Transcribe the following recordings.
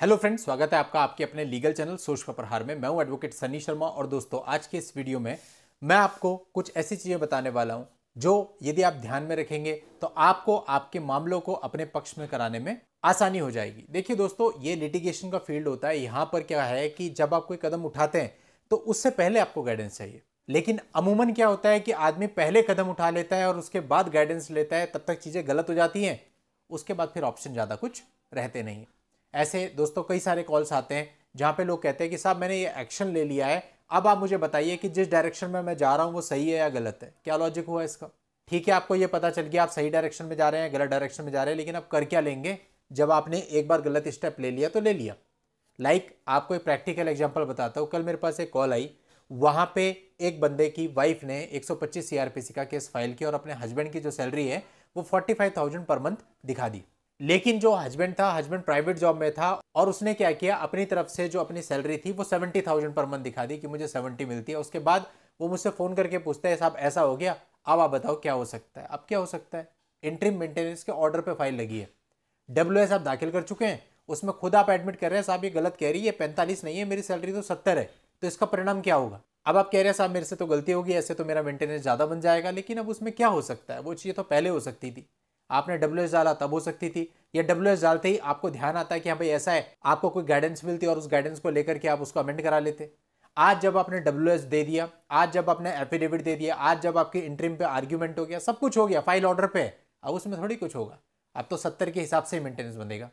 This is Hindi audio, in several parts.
हेलो फ्रेंड्स स्वागत है आपका आपके अपने लीगल चैनल सोच का प्रहार में मैं हूं एडवोकेट सनी शर्मा और दोस्तों आज के इस वीडियो में मैं आपको कुछ ऐसी चीज़ें बताने वाला हूं जो यदि आप ध्यान में रखेंगे तो आपको आपके मामलों को अपने पक्ष में कराने में आसानी हो जाएगी देखिए दोस्तों ये लिटिगेशन का फील्ड होता है यहाँ पर क्या है कि जब आप कोई कदम उठाते हैं तो उससे पहले आपको गाइडेंस चाहिए लेकिन अमूमन क्या होता है कि आदमी पहले कदम उठा लेता है और उसके बाद गाइडेंस लेता है तब तक चीज़ें गलत हो जाती हैं उसके बाद फिर ऑप्शन ज़्यादा कुछ रहते नहीं ऐसे दोस्तों कई सारे कॉल्स आते हैं जहाँ पे लोग कहते हैं कि साहब मैंने ये एक्शन ले लिया है अब आप मुझे बताइए कि जिस डायरेक्शन में मैं जा रहा हूँ वो सही है या गलत है क्या लॉजिक हुआ इसका ठीक है आपको ये पता चल गया आप सही डायरेक्शन में जा रहे हैं गलत डायरेक्शन में जा रहे हैं लेकिन आप कर क्या लेंगे जब आपने एक बार गलत स्टेप ले लिया तो ले लिया लाइक like, आपको एक प्रैक्टिकल एग्जाम्पल बताता हूँ कल मेरे पास एक कॉल आई वहाँ पे एक बंदे की वाइफ ने 125 सौ का केस फाइल किया और अपने हस्बैंड की जो सैलरी है वो 45,000 पर मंथ दिखा दी लेकिन जो हस्बैंड था हस्बैंड प्राइवेट जॉब में था और उसने क्या किया अपनी तरफ से जो अपनी सैलरी थी वो सेवेंटी थाउजेंड पर मंथ दिखा दी कि मुझे सेवेंटी मिलती है उसके बाद वो मुझसे फ़ोन करके पूछता है साहब ऐसा हो गया अब आप बताओ क्या हो सकता है अब क्या हो सकता है इंट्रीम मेंटेनेंस के ऑर्डर पर फाइल लगी है डब्ल्यू एस आप दाखिल कर चुके हैं उसमें खुद आप एडमिट कर रहे हैं साहब ये गलत कह रही है पैंतालीस नहीं है मेरी सैलरी तो सत्तर है तो इसका परिणाम क्या होगा अब आप कह रहे हैं साहब मेरे से तो गलती होगी ऐसे तो मेरा मेंटेनेंस ज़्यादा बन जाएगा लेकिन अब उसमें क्या हो सकता है वो चीज़ तो पहले हो सकती थी आपने डब्ल्यू डाला तब हो सकती थी या डब्ल्यू डालते ही आपको ध्यान आता है कि हाँ भाई ऐसा है आपको कोई गाइडेंस मिलती और उस गाइडेंस को लेकर के आप उसको अमेंड करा लेते आज जब आपने डब्ल्यू दे दिया आज जब आपने एफिडेविट दे दिया आज जब आपकी इंट्रीम पे आर्ग्यूमेंट हो गया सब कुछ हो गया फाइल ऑर्डर पे अब उसमें थोड़ी कुछ होगा अब तो सत्तर के हिसाब से मेंटेनेंस बनेगा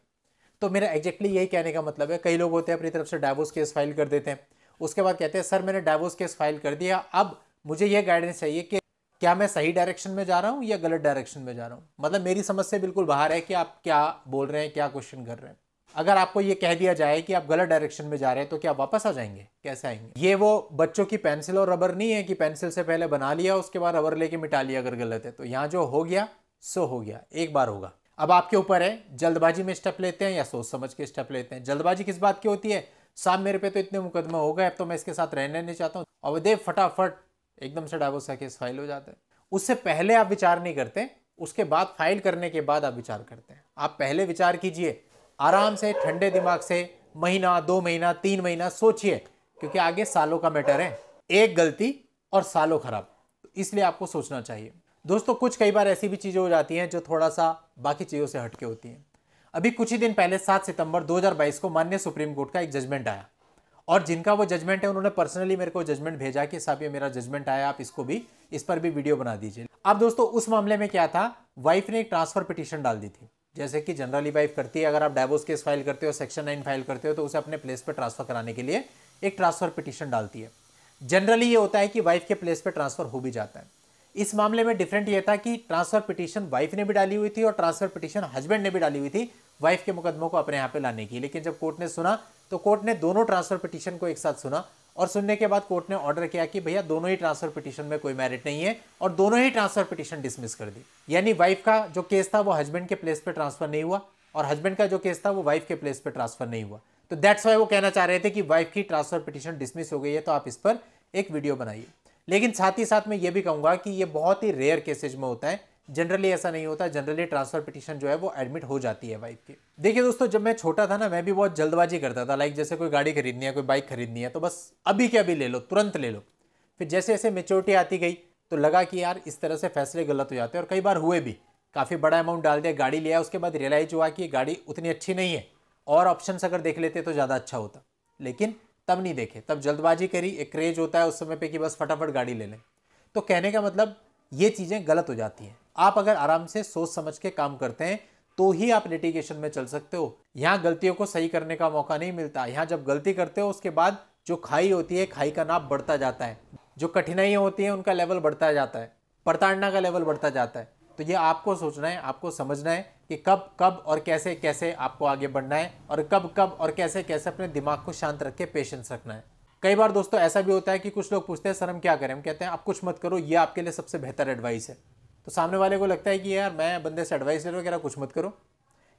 तो मेरा एग्जैक्टली यही कहने का मतलब है कई लोग होते हैं अपनी तरफ से डाइवोर्स केस फाइल कर देते हैं उसके बाद कहते हैं सर मैंने डाइवोर्स केस फाइल कर दिया अब मुझे यह गाइडेंस चाहिए कि क्या मैं सही डायरेक्शन में जा रहा हूँ या गलत डायरेक्शन में जा रहा हूँ मतलब मेरी समझ से बिल्कुल बाहर है कि आप क्या बोल रहे हैं क्या क्वेश्चन कर रहे हैं अगर आपको ये कह दिया जाए कि आप गलत डायरेक्शन में जा रहे हैं तो क्या वापस आ जाएंगे कैसे आएंगे ये वो बच्चों की पेंसिल और रबर नहीं है कि पेंसिल से पहले बना लिया उसके बाद रबर लेके मिटा लिया अगर गलत है तो यहाँ जो हो गया सो हो गया एक बार होगा अब आपके ऊपर है जल्दबाजी में स्टेप लेते हैं या सोच समझ के स्टेप लेते हैं जल्दबाजी किस बात की होती है साहब मेरे पे तो इतने मुकदमे हो गए अब तो मैं इसके साथ रहना नहीं चाहता हूँ और देव फटाफट एकदम से डाइवोर्स का केस फाइल हो जाता है उससे पहले आप विचार नहीं करते उसके बाद फाइल करने के बाद आप विचार करते हैं आप पहले विचार कीजिए आराम से ठंडे दिमाग से महीना दो महीना तीन महीना सोचिए क्योंकि आगे सालों का मैटर है एक गलती और सालों खराब तो इसलिए आपको सोचना चाहिए दोस्तों कुछ कई बार ऐसी भी चीज़ें हो जाती हैं जो थोड़ा सा बाकी चीज़ों से हटके होती हैं अभी कुछ ही दिन पहले सात सितंबर 2022 को मान्य सुप्रीम कोर्ट का एक जजमेंट आया और जिनका वो जजमेंट है उन्होंने पर्सनली मेरे को जजमेंट भेजा कि साहब ये मेरा जजमेंट आया आप इसको भी इस पर भी वीडियो बना दीजिए अब दोस्तों उस मामले में क्या था वाइफ ने एक ट्रांसफर पिटीशन डाल दी थी जैसे कि जनरली वाइफ करती है अगर आप डाइवोर्स केस फाइल करते हो सेक्शन नाइन फाइल करते हो तो उसे अपने प्लेस पर ट्रांसफर कराने के लिए एक ट्रांसफर पिटीशन डालती है जनरली ये होता है कि वाइफ के प्लेस पर ट्रांसफर हो भी जाता है इस मामले में डिफरेंट ये था कि ट्रांसफर पिटीशन वाइफ ने भी डाली हुई थी और ट्रांसफर पिटीशन हस्बैंड ने भी डाली हुई थी वाइफ के मुकदमों को अपने यहाँ पे लाने की लेकिन जब कोर्ट ने सुना तो कोर्ट ने दोनों ट्रांसफर पिटीशन को एक साथ सुना और सुनने के बाद कोर्ट ने ऑर्डर किया कि भैया दोनों ही ट्रांसफर पिटीशन में कोई मैरिट नहीं है और दोनों ही ट्रांसफर पिटीशन डिसमिस कर दी यानी वाइफ का जो केस था वो हस्बैंड के प्लेस पे ट्रांसफर नहीं हुआ और हस्बैंड का जो केस था वो वाइफ के प्लेस पे ट्रांसफर नहीं हुआ तो दैट्स वाई वो कहना चाह रहे थे कि वाइफ की ट्रांसफर पिटीशन डिसमिस हो गई है तो आप इस पर एक वीडियो बनाइए लेकिन साथ ही साथ मैं ये भी कहूँगा कि ये बहुत ही रेयर केसेज में होता है जनरली ऐसा नहीं होता जनरली ट्रांसफ़र पिटीशन जो है वो एडमिट हो जाती है वाइफ की देखिए दोस्तों जब मैं छोटा था ना मैं भी बहुत जल्दबाजी करता था लाइक जैसे कोई गाड़ी खरीदनी है कोई बाइक खरीदनी है तो बस अभी के अभी ले लो तुरंत ले लो फिर जैसे जैसे मेच्योरिटी आती गई तो लगा कि यार इस तरह से फैसले गलत हो जाते हैं और कई बार हुए भी काफ़ी बड़ा अमाउंट डाल दिया गाड़ी लिया उसके बाद रियलाइज हुआ कि गाड़ी उतनी अच्छी नहीं है और ऑप्शन अगर देख लेते तो ज़्यादा अच्छा होता लेकिन तब नहीं देखे तब जल्दबाजी करी एक क्रेज होता है उस समय पर कि बस फटाफट गाड़ी ले लें तो कहने का मतलब ये चीज़ें गलत हो जाती हैं आप अगर आराम से सोच समझ के काम करते हैं तो ही आप लिटिगेशन में चल सकते हो यहाँ गलतियों को सही करने का मौका नहीं मिलता यहाँ जब गलती करते हो उसके बाद जो खाई होती है खाई का नाप बढ़ता जाता है जो कठिनाइयाँ होती हैं उनका लेवल बढ़ता जाता है प्रताड़ना का लेवल बढ़ता जाता है तो ये आपको सोचना है आपको समझना है कि कब कब और कैसे कैसे आपको आगे बढ़ना है और कब कब और कैसे कैसे अपने दिमाग को शांत रख के पेशेंस रखना है कई बार दोस्तों ऐसा भी होता है कि कुछ लोग पूछते हैं सर हम क्या करें हम कहते हैं आप कुछ मत करो ये आपके लिए सबसे बेहतर एडवाइस है तो सामने वाले को लगता है कि यार मैं बंदे से एडवाइस ले लो वगैरह कुछ मत करो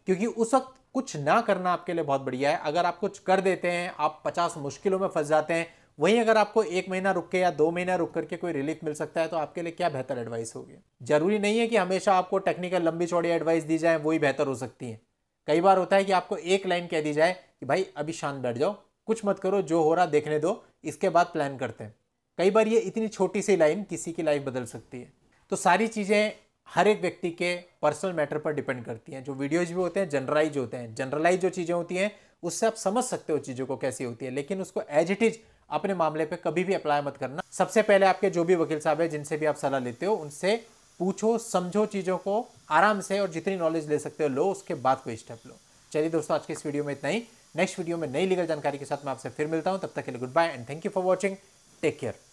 क्योंकि उस वक्त कुछ ना करना आपके लिए बहुत बढ़िया है अगर आप कुछ कर देते हैं आप पचास मुश्किलों में फंस जाते हैं वहीं अगर आपको एक महीना रुक के या दो महीना रुक करके कोई रिलीफ मिल सकता है तो आपके लिए क्या बेहतर एडवाइस होगी जरूरी नहीं है कि हमेशा आपको टेक्निकल लंबी चौड़ी एडवाइस दी जाए वही बेहतर हो सकती है कई बार होता है कि आपको एक लाइन कह दी जाए कि भाई अभी शांत बैठ जाओ कुछ मत करो जो हो रहा देखने दो इसके बाद प्लान करते हैं कई बार ये इतनी छोटी सी लाइन किसी की लाइफ बदल सकती है तो सारी चीज़ें हर एक व्यक्ति के पर्सनल मैटर पर डिपेंड करती हैं जो वीडियोज भी होते हैं जनरलाइज होते हैं जनरलाइज जो चीज़ें होती हैं उससे आप समझ सकते हो चीज़ों को कैसी होती है लेकिन उसको एज इट इज अपने मामले पे कभी भी अप्लाई मत करना सबसे पहले आपके जो भी वकील साहब है जिनसे भी आप सलाह लेते हो उनसे पूछो समझो चीज़ों को आराम से और जितनी नॉलेज ले सकते हो लो उसके बाद कोई स्टेप लो चलिए दोस्तों आज के इस वीडियो में इतना ही नेक्स्ट वीडियो में नई लीगल जानकारी के साथ मैं आपसे फिर मिलता हूँ तब तक के लिए goodbye and thank you for watching take care